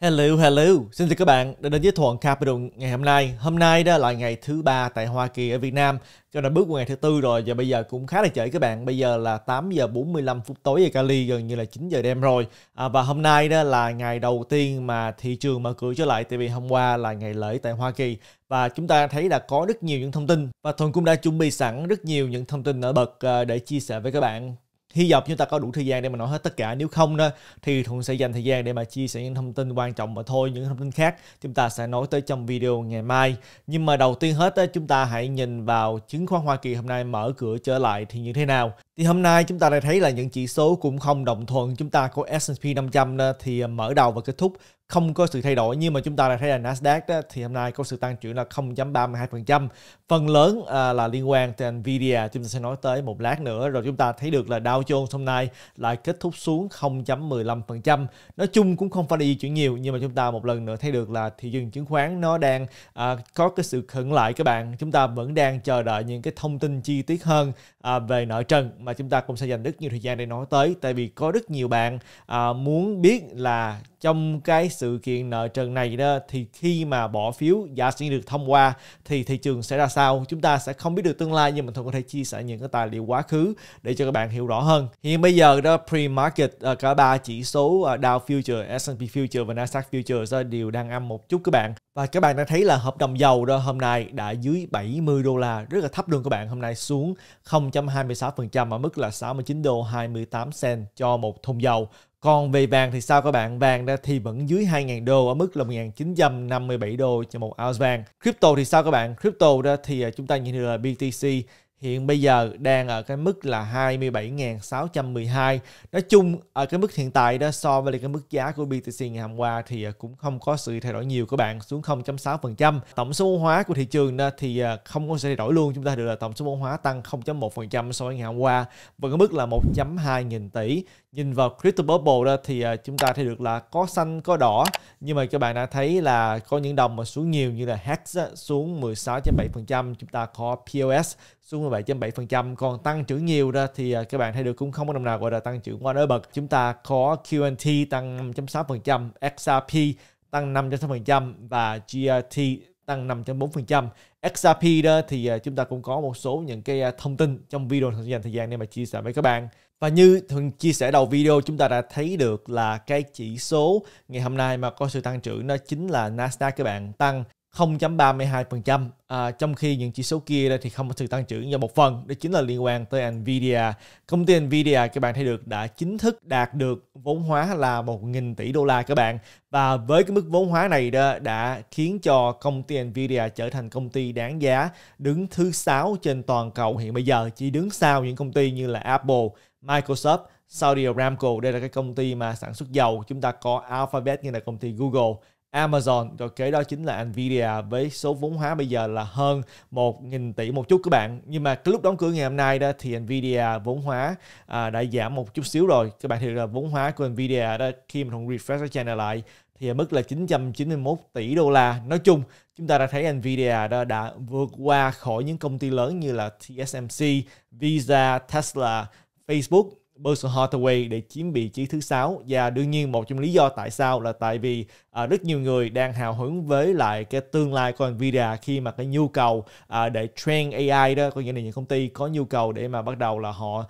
Hello, hello. Xin chào các bạn đã đến với Thuận Capital ngày hôm nay. Hôm nay đó là ngày thứ ba tại Hoa Kỳ ở Việt Nam. Cho nên bước qua ngày thứ tư rồi và bây giờ cũng khá là trễ các bạn. Bây giờ là 8 giờ 45 phút tối ở Cali gần như là 9 giờ đêm rồi. À, và hôm nay đó là ngày đầu tiên mà thị trường mở cửa trở lại tại vì hôm qua là ngày lễ tại Hoa Kỳ và chúng ta thấy là có rất nhiều những thông tin và Thuận cũng đã chuẩn bị sẵn rất nhiều những thông tin nổi bật à, để chia sẻ với các bạn hy vọng chúng ta có đủ thời gian để mà nói hết tất cả nếu không đó thì thuận sẽ dành thời gian để mà chia sẻ những thông tin quan trọng mà thôi những thông tin khác chúng ta sẽ nói tới trong video ngày mai nhưng mà đầu tiên hết chúng ta hãy nhìn vào chứng khoán hoa kỳ hôm nay mở cửa trở lại thì như thế nào thì hôm nay chúng ta đã thấy là những chỉ số cũng không đồng thuận chúng ta có S&P 500 thì à, mở đầu và kết thúc không có sự thay đổi nhưng mà chúng ta đã thấy là Nasdaq đó, thì hôm nay có sự tăng trưởng là 0.32%. Phần lớn à, là liên quan tới Nvidia chúng ta sẽ nói tới một lát nữa rồi chúng ta thấy được là Dow Jones hôm nay lại kết thúc xuống 0.15%. Nói chung cũng không phải di chuyển nhiều nhưng mà chúng ta một lần nữa thấy được là thị trường chứng khoán nó đang à, có cái sự khẩn lại các bạn. Chúng ta vẫn đang chờ đợi những cái thông tin chi tiết hơn à, về nợ trần mà chúng ta cũng sẽ dành rất nhiều thời gian để nói tới tại vì có rất nhiều bạn à, muốn biết là trong cái sự kiện nợ trần này đó thì khi mà bỏ phiếu giả sử được thông qua thì thị trường sẽ ra sao chúng ta sẽ không biết được tương lai nhưng mình thường có thể chia sẻ những cái tài liệu quá khứ để cho các bạn hiểu rõ hơn hiện bây giờ đó pre-market ờ, cả ba chỉ số ờ, Dow Future, S&P Future và Nasdaq Future đều đang âm một chút các bạn và các bạn đã thấy là hợp đồng dầu đó hôm nay đã dưới 70 đô la rất là thấp luôn các bạn hôm nay xuống 0.26% ở mức là 69 đô 28 cent cho một thùng dầu còn về vàng thì sao các bạn? Vàng đã thì vẫn dưới 2.000 đô ở mức là 1.957 đô cho một ounce vàng. Crypto thì sao các bạn? Crypto đó thì à, chúng ta nhìn thấy là BTC hiện bây giờ đang ở cái mức là 27.612. Nói chung ở cái mức hiện tại đó so với cái mức giá của BTC ngày hôm qua thì à, cũng không có sự thay đổi nhiều các bạn, xuống 0.6%. Tổng số vốn hóa của thị trường đó thì à, không có sự thay đổi luôn, chúng ta được là tổng số vốn hóa tăng 0.1% so với ngày hôm qua với cái mức là 1.2 nghìn tỷ nhìn vào crypto bubble đó thì à, chúng ta thấy được là có xanh có đỏ nhưng mà các bạn đã thấy là có những đồng mà xuống nhiều như là hex xuống 16.7% chúng ta có POS xuống 17.7% còn tăng trưởng nhiều ra thì à, các bạn thấy được cũng không có đồng nào gọi là tăng trưởng quá nổi bật chúng ta có QNT tăng 5.6% XRP tăng 5.6% và GRT tăng 5.4%. XRP đó thì à, chúng ta cũng có một số những cái thông tin trong video dành thời gian để mà chia sẻ với các bạn. Và như thường chia sẻ đầu video chúng ta đã thấy được là cái chỉ số ngày hôm nay mà có sự tăng trưởng đó chính là Nasdaq các bạn tăng 0.32% à, trong khi những chỉ số kia đây thì không có sự tăng trưởng do một phần đó chính là liên quan tới Nvidia. Công ty Nvidia các bạn thấy được đã chính thức đạt được vốn hóa là 1.000 tỷ đô la các bạn và với cái mức vốn hóa này đó đã khiến cho công ty Nvidia trở thành công ty đáng giá đứng thứ sáu trên toàn cầu hiện bây giờ chỉ đứng sau những công ty như là Apple Microsoft, Saudi Aramco, đây là cái công ty mà sản xuất dầu. Chúng ta có Alphabet như là công ty Google, Amazon rồi kế đó chính là Nvidia với số vốn hóa bây giờ là hơn 1.000 tỷ một chút các bạn nhưng mà cái lúc đóng cửa ngày hôm nay đó thì Nvidia vốn hóa à, đã giảm một chút xíu rồi các bạn thì là vốn hóa của Nvidia đó khi mà thùng refresh cái channel lại thì ở mức là 991 tỷ đô la nói chung chúng ta đã thấy Nvidia đã, đã vượt qua khỏi những công ty lớn như là TSMC, Visa, Tesla Facebook, Berkshire Hathaway để chiếm vị trí thứ sáu và đương nhiên một trong lý do tại sao là tại vì à, rất nhiều người đang hào hứng với lại cái tương lai của Nvidia khi mà cái nhu cầu à, để train AI đó có nghĩa là những công ty có nhu cầu để mà bắt đầu là họ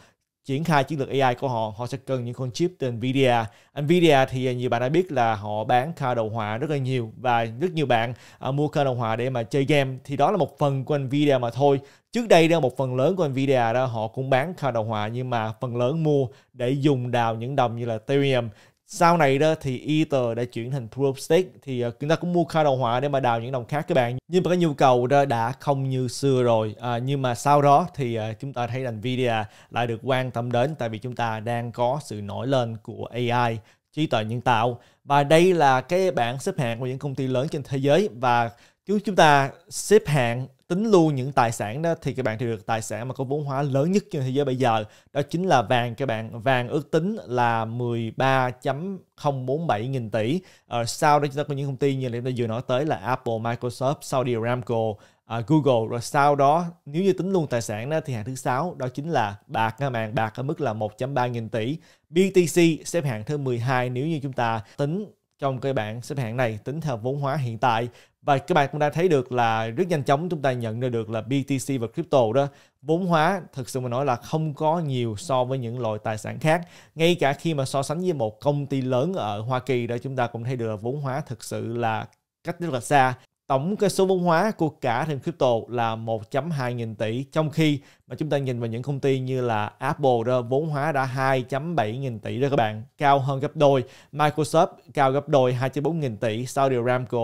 triển khai chiến lược AI của họ, họ sẽ cần những con chip từ Nvidia. Nvidia thì nhiều bạn đã biết là họ bán card đồ họa rất là nhiều và rất nhiều bạn uh, mua card đồ họa để mà chơi game thì đó là một phần của Nvidia mà thôi. Trước đây đó một phần lớn của Nvidia đó họ cũng bán card đồ họa nhưng mà phần lớn mua để dùng đào những đồng như là Ethereum sau này đó thì Ether đã chuyển thành Proof of Stake thì ờ, chúng ta cũng mua kho đồng họa để mà đào những đồng khác các bạn nhưng mà cái nhu cầu đó đã không như xưa rồi à, nhưng mà sau đó thì ờ, chúng ta thấy là Nvidia lại được quan tâm đến tại vì chúng ta đang có sự nổi lên của AI trí tuệ nhân tạo và đây là cái bảng xếp hạng của những công ty lớn trên thế giới và chúng ta xếp hạng tính luôn những tài sản đó thì các bạn thì được tài sản mà có vốn hóa lớn nhất trên thế giới bây giờ đó chính là vàng các bạn vàng ước tính là 13.047 nghìn tỷ à, sau đó chúng ta có những công ty như là chúng ta vừa nói tới là Apple, Microsoft, Saudi Aramco à, Google rồi sau đó nếu như tính luôn tài sản đó thì hạng thứ sáu đó chính là bạc các bạn bạc ở mức là 1.3 nghìn tỷ BTC xếp hạng thứ 12 nếu như chúng ta tính trong cái bảng xếp hạng này tính theo vốn hóa hiện tại và các bạn cũng đã thấy được là rất nhanh chóng chúng ta nhận ra được là BTC và crypto đó vốn hóa thực sự mà nói là không có nhiều so với những loại tài sản khác ngay cả khi mà so sánh với một công ty lớn ở Hoa Kỳ đó chúng ta cũng thấy được là vốn hóa thực sự là cách rất là xa tổng cái số vốn hóa của cả thêm crypto là 1.2 nghìn tỷ trong khi mà chúng ta nhìn vào những công ty như là Apple đó vốn hóa đã 2.7 nghìn tỷ đó các bạn cao hơn gấp đôi Microsoft cao gấp đôi 2.4 nghìn tỷ Saudi Aramco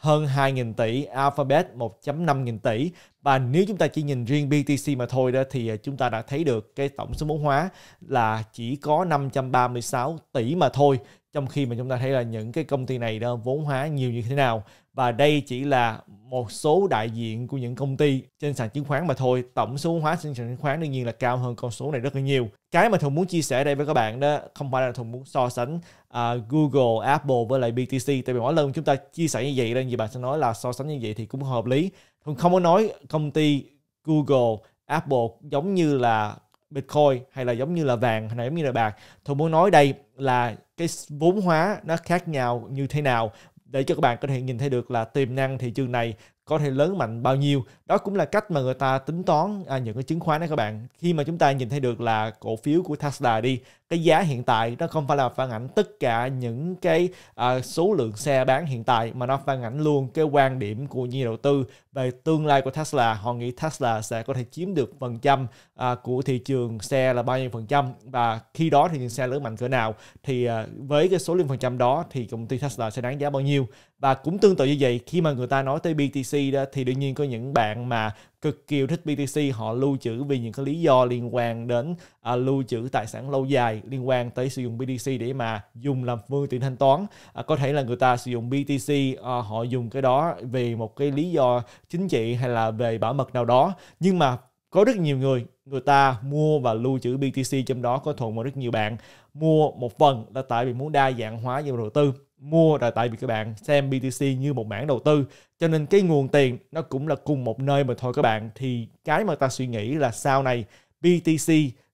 hơn 2.000 tỷ, Alphabet 1.5.000 tỷ và nếu chúng ta chỉ nhìn riêng BTC mà thôi đó thì à, chúng ta đã thấy được cái tổng số vốn hóa là chỉ có 536 tỷ mà thôi trong khi mà chúng ta thấy là những cái công ty này đó vốn hóa nhiều như thế nào và đây chỉ là một số đại diện của những công ty trên sàn chứng khoán mà thôi tổng số hóa trên sàn chứng khoán đương nhiên là cao hơn con số này rất là nhiều cái mà thùng muốn chia sẻ đây với các bạn đó không phải là thùng muốn so sánh uh, Google Apple với lại BTC tại vì mỗi lần chúng ta chia sẻ như vậy nên gì bạn sẽ nói là so sánh như vậy thì cũng hợp lý thuận không có nói công ty Google Apple giống như là Bitcoin hay là giống như là vàng hay là giống như là bạc. Tôi muốn nói đây là cái vốn hóa nó khác nhau như thế nào để cho các bạn có thể nhìn thấy được là tiềm năng thị trường này có thể lớn mạnh bao nhiêu đó cũng là cách mà người ta tính toán à, những cái chứng khoán đó các bạn khi mà chúng ta nhìn thấy được là cổ phiếu của Tesla đi cái giá hiện tại nó không phải là phản ảnh tất cả những cái à, số lượng xe bán hiện tại mà nó phản ảnh luôn cái quan điểm của nhà đầu tư về tương lai của Tesla họ nghĩ Tesla sẽ có thể chiếm được phần trăm à, của thị trường xe là bao nhiêu phần trăm và khi đó thì những xe lớn mạnh cỡ nào thì à, với cái số lượng phần trăm đó thì công ty Tesla sẽ đáng giá bao nhiêu và cũng tương tự như vậy khi mà người ta nói tới BTC đó thì đương nhiên có những bạn mà cực kỳ thích BTC họ lưu trữ vì những cái lý do liên quan đến à, lưu trữ tài sản lâu dài liên quan tới sử dụng BTC để mà dùng làm phương tiện thanh toán à, có thể là người ta sử dụng BTC à, họ dùng cái đó vì một cái lý do chính trị hay là về bảo mật nào đó nhưng mà có rất nhiều người người ta mua và lưu trữ BTC trong đó có thuận mà rất nhiều bạn mua một phần là tại vì muốn đa dạng hóa dòng đầu tư mua là tại vì các bạn xem BTC như một mảng đầu tư cho nên cái nguồn tiền nó cũng là cùng một nơi mà thôi các bạn thì cái mà ta suy nghĩ là sau này BTC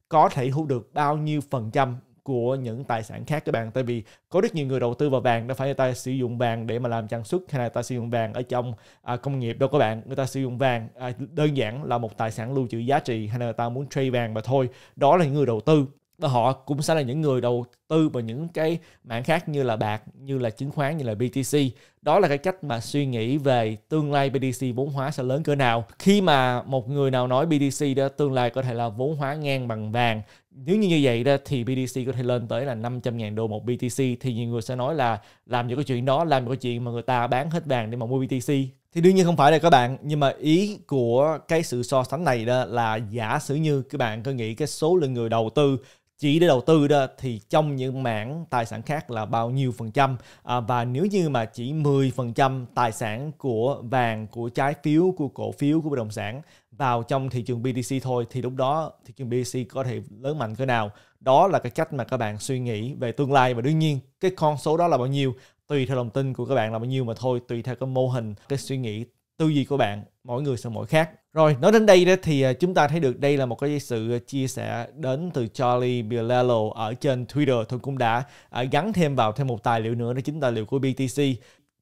có thể thu được bao nhiêu phần trăm của những tài sản khác các bạn tại vì có rất nhiều người đầu tư vào vàng đó phải người ta sử dụng vàng để mà làm sản xuất hay là ta sử dụng vàng ở trong à, công nghiệp đâu các bạn người ta sử dụng vàng à, đơn giản là một tài sản lưu trữ giá trị hay là người ta muốn trade vàng mà thôi đó là những người đầu tư và họ cũng sẽ là những người đầu tư vào những cái mảng khác như là bạc, như là chứng khoán, như là BTC. Đó là cái cách mà suy nghĩ về tương lai BTC vốn hóa sẽ lớn cỡ nào. Khi mà một người nào nói BTC đó tương lai có thể là vốn hóa ngang bằng vàng, nếu như như vậy đó thì BTC có thể lên tới là 500.000 đô một BTC thì nhiều người sẽ nói là làm những cái chuyện đó, làm những cái chuyện mà người ta bán hết vàng để mà mua BTC thì đương nhiên không phải đây các bạn nhưng mà ý của cái sự so sánh này đó là giả sử như các bạn có nghĩ cái số lượng người đầu tư chỉ để đầu tư đó thì trong những mảng tài sản khác là bao nhiêu phần trăm à, và nếu như mà chỉ 10% tài sản của vàng của trái phiếu của cổ phiếu của bất động sản vào trong thị trường BTC thôi thì lúc đó thị trường BTC có thể lớn mạnh cỡ nào đó là cái cách mà các bạn suy nghĩ về tương lai và đương nhiên cái con số đó là bao nhiêu tùy theo lòng tin của các bạn là bao nhiêu mà thôi tùy theo cái mô hình cái suy nghĩ tư duy của bạn mỗi người sẽ mỗi khác rồi nói đến đây đó thì à, chúng ta thấy được đây là một cái sự à, chia sẻ đến từ Charlie Bielello ở trên Twitter tôi cũng đã à, gắn thêm vào thêm một tài liệu nữa đó chính tài liệu của BTC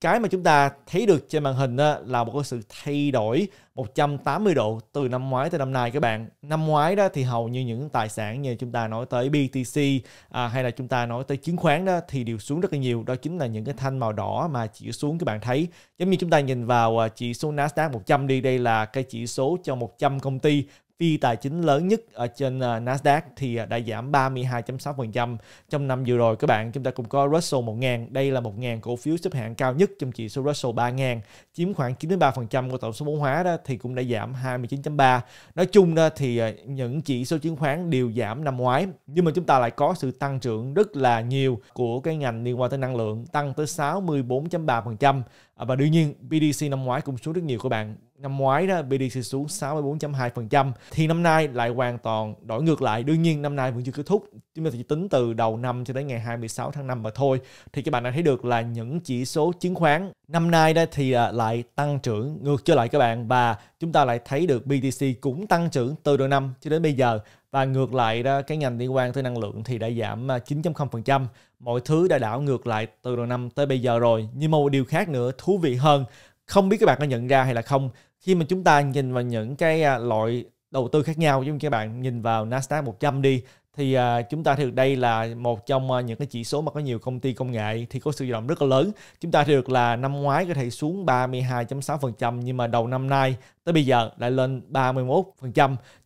cái mà chúng ta thấy được trên màn hình đó là một cái sự thay đổi 180 độ từ năm ngoái tới năm nay các bạn. Năm ngoái đó thì hầu như những tài sản như chúng ta nói tới BTC à, hay là chúng ta nói tới chứng khoán đó thì đều xuống rất là nhiều. Đó chính là những cái thanh màu đỏ mà chỉ xuống các bạn thấy. Giống như chúng ta nhìn vào à, chỉ số Nasdaq 100 đi, đây là cái chỉ số cho 100 công ty phi tài chính lớn nhất ở trên ờ, Nasdaq thì ờ, đã giảm 32.6% trong năm vừa rồi các bạn. Chúng ta cũng có Russell 1000, đây là 1000 cổ phiếu xếp hạng cao nhất trong chỉ số Russell 3000, chiếm khoảng 93% của tổng số vốn hóa đó thì cũng đã giảm 29.3. Nói chung đó thì ờ, những chỉ số chứng khoán đều giảm năm ngoái, nhưng mà chúng ta lại có sự tăng trưởng rất là nhiều của cái ngành liên quan tới năng lượng, tăng tới 64.3%. À, và đương nhiên BDC năm ngoái cũng xuống rất nhiều các bạn năm ngoái đó BDC xuống 64.2% thì năm nay lại hoàn toàn đổi ngược lại đương nhiên năm nay vẫn chưa kết thúc chúng ta chỉ tính từ đầu năm cho đến ngày 26 tháng 5 mà thôi thì các bạn đã thấy được là những chỉ số chứng khoán năm nay đó thì à, lại tăng trưởng ngược trở lại các bạn và chúng ta lại thấy được BTC cũng tăng trưởng từ đầu năm cho đến bây giờ và ngược lại đó cái ngành liên quan tới năng lượng thì đã giảm 9.0% à, mọi thứ đã đảo ngược lại từ đầu năm tới bây giờ rồi nhưng mà một điều khác nữa thú vị hơn không biết các bạn có nhận ra hay là không khi mà chúng ta nhìn vào những cái à, loại đầu tư khác nhau giống như các bạn nhìn vào Nasdaq 100 đi thì à, chúng ta thấy được đây là một trong à, những cái chỉ số mà có nhiều công ty công nghệ thì có sự động rất là lớn. Chúng ta thấy được là năm ngoái có thể xuống 32.6% nhưng mà đầu năm nay tới bây giờ lại lên 31%.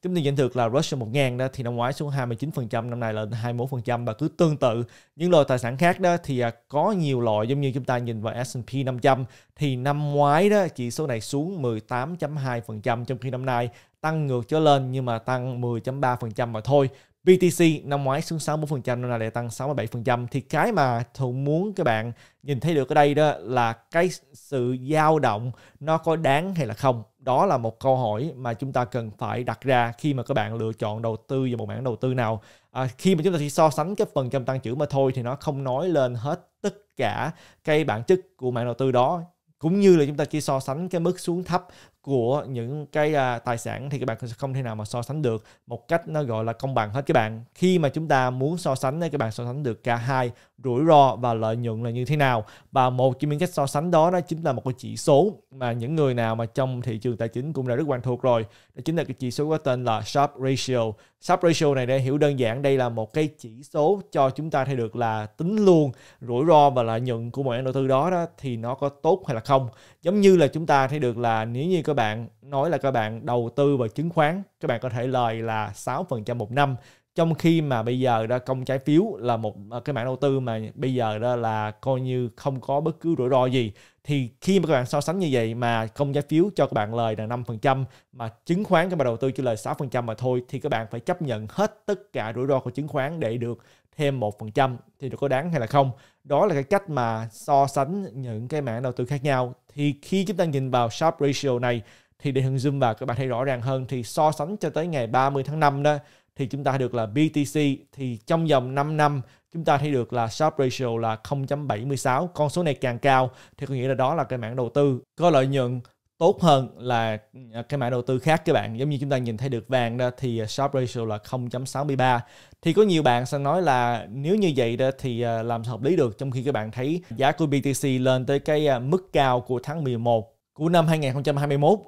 Chúng ta nhận được là Russell 1000 đó thì năm ngoái xuống 29%, năm nay lên 21% và cứ tương tự. Những loại tài sản khác đó thì à, có nhiều loại giống như chúng ta nhìn vào S&P 500 thì năm ngoái đó chỉ số này xuống 18.2% trong khi năm nay tăng ngược trở lên nhưng mà tăng 10.3% mà thôi BTC năm ngoái xuống 64%, năm nay lại tăng 67%. Thì cái mà Thuận muốn các bạn nhìn thấy được ở đây đó là cái sự dao động nó có đáng hay là không. Đó là một câu hỏi mà chúng ta cần phải đặt ra khi mà các bạn lựa chọn đầu tư vào một mảng đầu tư nào. À, khi mà chúng ta chỉ so sánh cái phần trăm tăng trưởng mà thôi thì nó không nói lên hết tất cả cái bản chất của mảng đầu tư đó cũng như là chúng ta chỉ so sánh cái mức xuống thấp của những cái à, tài sản thì các bạn sẽ không thể nào mà so sánh được một cách nó gọi là công bằng hết các bạn khi mà chúng ta muốn so sánh thì các bạn so sánh được cả hai rủi ro và lợi nhuận là như thế nào và một trong những cách so sánh đó đó chính là một cái chỉ số mà những người nào mà trong thị trường tài chính cũng đã rất quen thuộc rồi đó chính là cái chỉ số có tên là Sharp Ratio Sub ratio này để hiểu đơn giản đây là một cái chỉ số cho chúng ta thấy được là tính luôn rủi ro và lợi nhuận của mọi đầu tư đó, đó thì nó có tốt hay là không. Giống như là chúng ta thấy được là nếu như các bạn nói là các bạn đầu tư vào chứng khoán, các bạn có thể lời là 6% một năm trong khi mà bây giờ đó công trái phiếu là một à, cái mảng đầu tư mà bây giờ đó là coi như không có bất cứ rủi ro gì thì khi mà các bạn so sánh như vậy mà công trái phiếu cho các bạn lời là 5% mà chứng khoán các bạn đầu tư chỉ lời 6% mà thôi thì các bạn phải chấp nhận hết tất cả rủi ro của chứng khoán để được thêm 1% thì được có đáng hay là không. Đó là cái cách mà so sánh những cái mảng đầu tư khác nhau. Thì khi chúng ta nhìn vào Sharp Ratio này thì để hình zoom vào các bạn thấy rõ ràng hơn thì so sánh cho tới ngày 30 tháng 5 đó thì chúng ta thấy được là BTC thì trong vòng 5 năm chúng ta thấy được là sharp ratio là 0.76 con số này càng cao thì có nghĩa là đó là cái mảng đầu tư có lợi nhuận tốt hơn là à, cái mã đầu tư khác các bạn giống như chúng ta nhìn thấy được vàng đó thì à, sharp ratio là 0.63 thì có nhiều bạn sẽ nói là nếu như vậy đó thì à, làm sao hợp lý được trong khi các bạn thấy giá của BTC lên tới cái mức cao của tháng 11 của năm 2021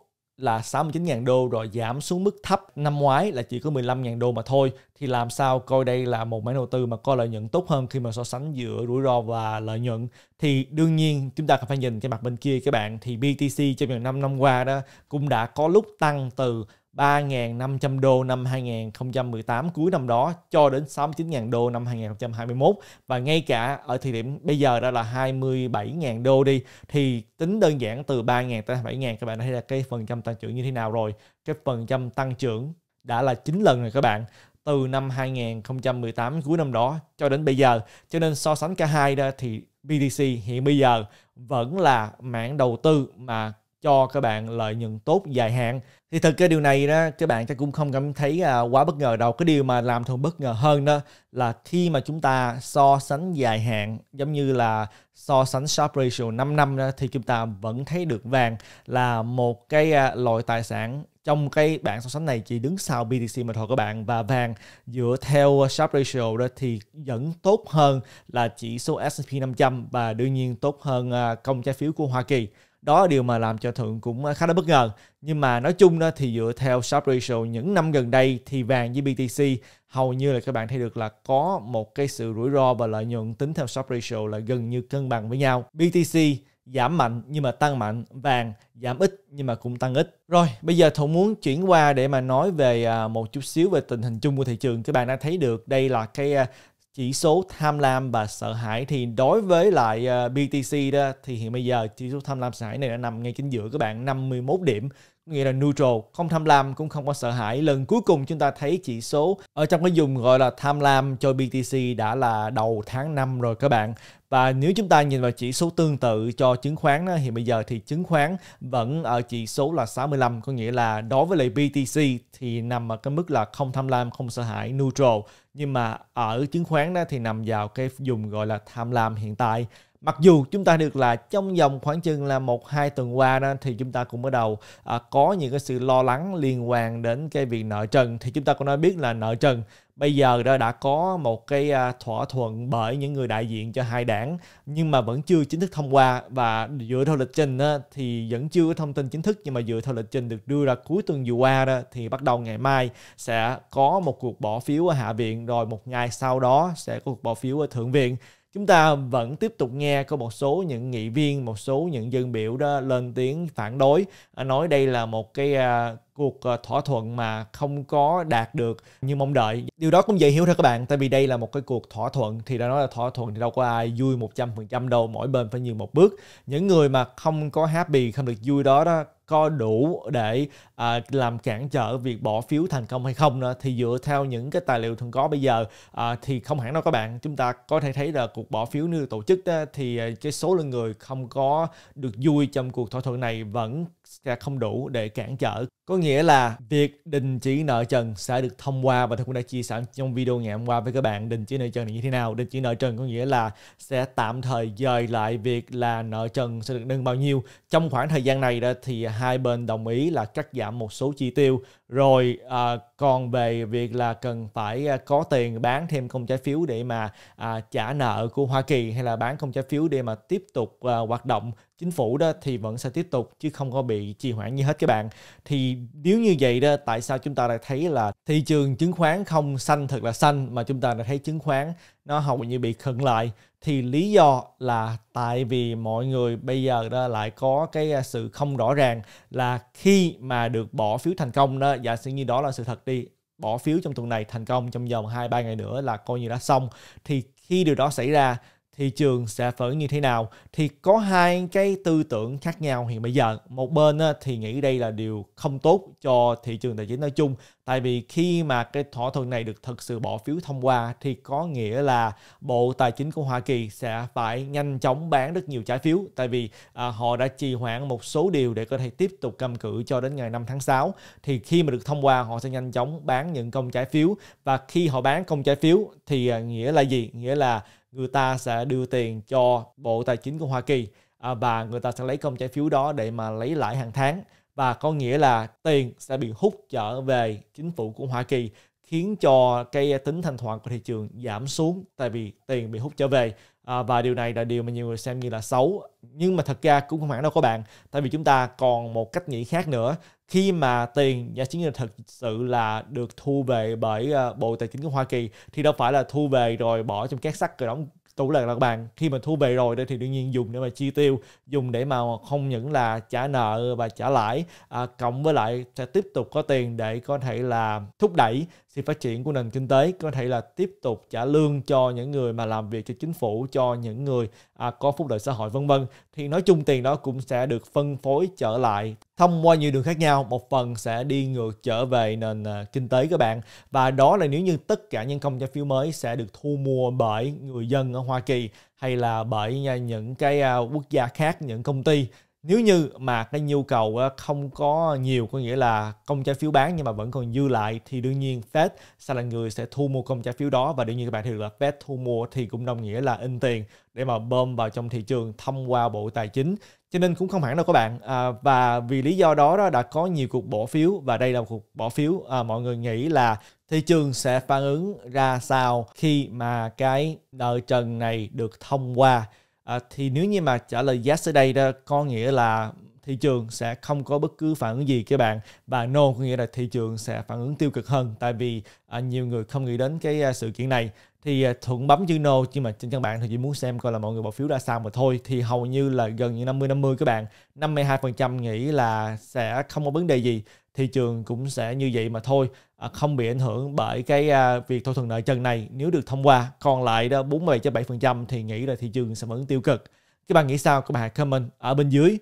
là 69.000 đô rồi giảm xuống mức thấp năm ngoái là chỉ có 15.000 đô mà thôi thì làm sao coi đây là một máy đầu tư mà có lợi nhuận tốt hơn khi mà so sánh giữa rủi ro và lợi nhuận thì đương nhiên chúng ta cần phải nhìn cái mặt bên kia các bạn thì BTC trong vòng 5 năm qua đó cũng đã có lúc tăng từ 3.500 đô năm 2018 cuối năm đó cho đến 69.000 đô năm 2021 và ngay cả ở thời điểm bây giờ đó là 27.000 đô đi thì tính đơn giản từ 3.000 tới 7.000 các bạn thấy là cái phần trăm tăng trưởng như thế nào rồi cái phần trăm tăng trưởng đã là 9 lần rồi các bạn từ năm 2018 cuối năm đó cho đến bây giờ cho nên so sánh cả hai đó thì BTC hiện bây giờ vẫn là mảng đầu tư mà cho các bạn lợi nhuận tốt dài hạn thì thực cái điều này đó các bạn chắc cũng không cảm thấy à, quá bất ngờ đâu cái điều mà làm thường bất ngờ hơn đó là khi mà chúng ta so sánh dài hạn giống như là so sánh sharp ratio 5 năm đó, thì chúng ta vẫn thấy được vàng là một cái à, loại tài sản trong cái bảng so sánh này chỉ đứng sau BTC mà thôi các bạn và vàng dựa theo sharp ratio đó thì vẫn tốt hơn là chỉ số S&P 500 và đương nhiên tốt hơn à, công trái phiếu của Hoa Kỳ đó là điều mà làm cho thượng cũng à, khá là bất ngờ nhưng mà nói chung đó thì dựa theo sharp ratio những năm gần đây thì vàng với BTC hầu như là các bạn thấy được là có một cái sự rủi ro và lợi nhuận tính theo sharp ratio là gần như cân bằng với nhau BTC giảm mạnh nhưng mà tăng mạnh vàng giảm ít nhưng mà cũng tăng ít rồi bây giờ thuận muốn chuyển qua để mà nói về à, một chút xíu về tình hình chung của thị trường các bạn đã thấy được đây là cái à, chỉ số tham lam và sợ hãi thì đối với lại ờ, BTC đó thì hiện bây giờ chỉ số tham lam sợ hãi này đã nằm ngay chính giữa các bạn 51 điểm nghĩa là neutral, không tham lam cũng không có sợ hãi. Lần cuối cùng chúng ta thấy chỉ số ở trong cái dùng gọi là tham lam cho BTC đã là đầu tháng 5 rồi các bạn. Và nếu chúng ta nhìn vào chỉ số tương tự cho chứng khoán thì bây giờ thì chứng khoán vẫn ở chỉ số là 65 có nghĩa là đối với lại BTC thì nằm ở cái mức là không tham lam, không sợ hãi, neutral. Nhưng mà ở chứng khoán thì nằm vào cái dùng gọi là tham lam hiện tại. Mặc dù chúng ta được là trong vòng khoảng chừng là một hai tuần qua đó thì chúng ta cũng bắt đầu à, có những cái sự lo lắng liên quan đến cái việc nợ trần thì chúng ta cũng đã biết là nợ trần bây giờ đó đã có một cái à, thỏa thuận bởi những người đại diện cho hai đảng nhưng mà vẫn chưa chính thức thông qua và dựa theo lịch trình đó, thì vẫn chưa có thông tin chính thức nhưng mà dựa theo lịch trình được đưa ra cuối tuần vừa qua đó thì bắt đầu ngày mai sẽ có một cuộc bỏ phiếu ở hạ viện rồi một ngày sau đó sẽ có cuộc bỏ phiếu ở thượng viện chúng ta vẫn tiếp tục nghe có một số những nghị viên một số những dân biểu đó lên tiếng phản đối à, nói đây là một cái uh, cuộc à, thỏa thuận mà không có đạt được như mong đợi điều đó cũng dễ hiểu thôi các bạn tại vì đây là một cái cuộc thỏa thuận thì đã nói là thỏa thuận thì đâu có ai vui 100% đâu mỗi bên phải nhường một bước những người mà không có happy không được vui đó đó có đủ để à, làm cản trở việc bỏ phiếu thành công hay không nữa thì dựa theo những cái tài liệu thường có bây giờ à, thì không hẳn đâu các bạn chúng ta có thể thấy là cuộc bỏ phiếu như tổ chức đó, thì à, cái số lượng người không có được vui trong cuộc thỏa thuận này vẫn sẽ không đủ để cản trở. Có nghĩa là việc đình chỉ nợ trần sẽ được thông qua và tôi cũng đã chia sẻ trong video ngày hôm qua với các bạn đình chỉ nợ trần là như thế nào. Đình chỉ nợ trần có nghĩa là sẽ tạm thời dời lại việc là nợ trần sẽ được nâng bao nhiêu. Trong khoảng thời gian này đó thì hai bên đồng ý là cắt giảm một số chi tiêu rồi à, còn về việc là cần phải à, có tiền bán thêm công trái phiếu để mà à, trả nợ của Hoa Kỳ hay là bán công trái phiếu để mà tiếp tục à, hoạt động chính phủ đó thì vẫn sẽ tiếp tục chứ không có bị trì hoãn như hết các bạn thì nếu như vậy đó tại sao chúng ta lại thấy là thị trường chứng khoán không xanh thật là xanh mà chúng ta lại thấy chứng khoán nó hầu như bị khẩn lại thì lý do là tại vì mọi người bây giờ đó lại có cái à, sự không rõ ràng là khi mà được bỏ phiếu thành công đó giả sử như đó là sự thật đi bỏ phiếu trong tuần này thành công trong vòng 2-3 ngày nữa là coi như đã xong thì khi điều đó xảy ra thị trường sẽ phở như thế nào thì có hai cái tư tưởng khác nhau hiện bây giờ một bên thì nghĩ đây là điều không tốt cho thị trường tài chính nói chung tại vì khi mà cái thỏa thuận này được thực sự bỏ phiếu thông qua thì có nghĩa là bộ tài chính của Hoa Kỳ sẽ phải nhanh chóng bán rất nhiều trái phiếu tại vì à, họ đã trì hoãn một số điều để có thể tiếp tục cầm cự cho đến ngày 5 tháng 6 thì khi mà được thông qua họ sẽ nhanh chóng bán những công trái phiếu và khi họ bán công trái phiếu thì à, nghĩa là gì nghĩa là người ta sẽ đưa tiền cho Bộ Tài chính của Hoa Kỳ à, và người ta sẽ lấy công trái phiếu đó để mà lấy lãi hàng tháng và có nghĩa là tiền sẽ bị hút trở về chính phủ của Hoa Kỳ khiến cho cái tính thanh khoản của thị trường giảm xuống tại vì tiền bị hút trở về à, và điều này là điều mà nhiều người xem như là xấu nhưng mà thật ra cũng không hẳn đâu các bạn tại vì chúng ta còn một cách nghĩ khác nữa khi mà tiền giá chiến là thực sự là được thu về bởi à, Bộ Tài chính của Hoa Kỳ thì đâu phải là thu về rồi bỏ trong các sắt rồi đóng tủ lạc là bạn khi mà thu về rồi đây thì đương nhiên dùng để mà chi tiêu dùng để mà không những là trả nợ và trả lãi à, cộng với lại sẽ tiếp tục có tiền để có thể là thúc đẩy sự phát triển của nền kinh tế có thể là tiếp tục trả lương cho những người mà làm việc cho chính phủ cho những người à, có phúc lợi xã hội vân vân thì nói chung tiền đó cũng sẽ được phân phối trở lại thông qua nhiều đường khác nhau một phần sẽ đi ngược trở về nền à, kinh tế các bạn và đó là nếu như tất cả nhân công trái phiếu mới sẽ được thu mua bởi người dân ở Hoa Kỳ hay là bởi à, những cái à, quốc gia khác những công ty nếu như mà cái nhu cầu ờ, không có nhiều có nghĩa là công trái phiếu bán nhưng mà vẫn còn dư lại thì đương nhiên Fed sẽ là người sẽ thu mua công trái phiếu đó và đương nhiên các bạn hiểu là Fed thu mua thì cũng đồng nghĩa là in tiền để mà bơm vào trong thị trường thông qua bộ tài chính cho nên cũng không hẳn đâu các bạn à, và vì lý do đó, đó đã có nhiều cuộc bỏ phiếu và đây là cuộc bỏ phiếu à, mọi người nghĩ là thị trường sẽ phản ứng ra sao khi mà cái nợ trần này được thông qua À, thì nếu như mà trả lời yes ở đây đó có nghĩa là thị trường sẽ không có bất cứ phản ứng gì các bạn và no có nghĩa là thị trường sẽ phản ứng tiêu cực hơn tại vì à, nhiều người không nghĩ đến cái à, sự kiện này thì à, thuận bấm chữ no nhưng mà trên căn bạn thì chỉ muốn xem coi là mọi người bỏ phiếu ra sao mà thôi thì hầu như là gần như 50 50 các bạn 52% nghĩ là sẽ không có vấn đề gì thị trường cũng sẽ như vậy mà thôi à, không bị ảnh hưởng bởi cái à, việc thỏa thuận nợ trần này nếu được thông qua còn lại đó 47,7% thì nghĩ là thị trường sẽ vẫn tiêu cực các bạn nghĩ sao các bạn hãy comment ở bên dưới